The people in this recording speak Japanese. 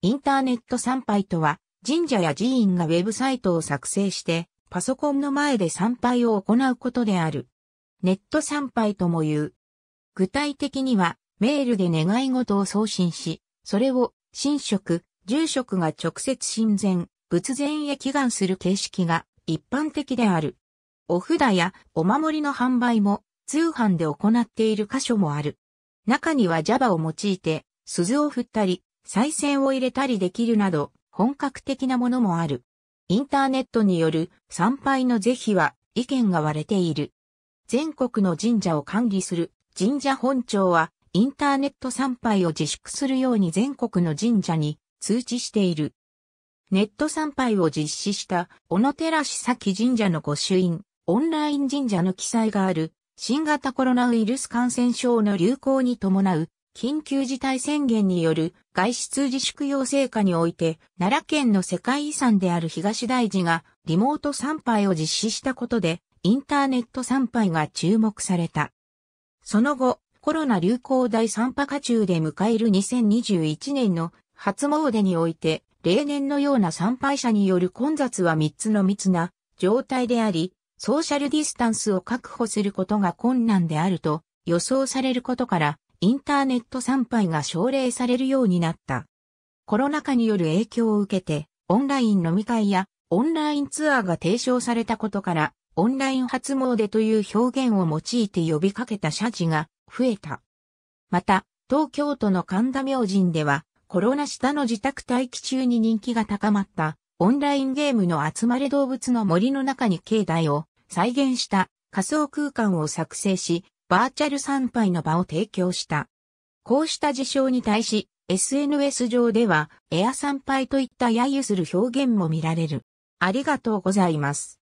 インターネット参拝とは、神社や寺院がウェブサイトを作成して、パソコンの前で参拝を行うことである。ネット参拝とも言う。具体的には、メールで願い事を送信し、それを、神職、住職が直接神前、仏前へ祈願する形式が一般的である。お札やお守りの販売も通販で行っている箇所もある。中にはジャバを用いて鈴を振ったり、再選を入れたりできるなど、本格的なものもある。インターネットによる参拝の是非は意見が割れている。全国の神社を管理する神社本庁はインターネット参拝を自粛するように全国の神社に通知している。ネット参拝を実施した小野寺市崎神社の御朱印、オンライン神社の記載がある新型コロナウイルス感染症の流行に伴う緊急事態宣言による外出自粛要請下において、奈良県の世界遺産である東大寺がリモート参拝を実施したことで、インターネット参拝が注目された。その後、コロナ流行第3波下中で迎える2021年の初詣において、例年のような参拝者による混雑は3つの密な状態であり、ソーシャルディスタンスを確保することが困難であると予想されることから、インターネット参拝が奨励されるようになった。コロナ禍による影響を受けて、オンライン飲み会やオンラインツアーが提唱されたことから、オンライン初詣という表現を用いて呼びかけた社事が増えた。また、東京都の神田明神では、コロナ下の自宅待機中に人気が高まった、オンラインゲームの集まれ動物の森の中に境内を再現した仮想空間を作成し、バーチャル参拝の場を提供した。こうした事象に対し、SNS 上では、エア参拝といった揶揄する表現も見られる。ありがとうございます。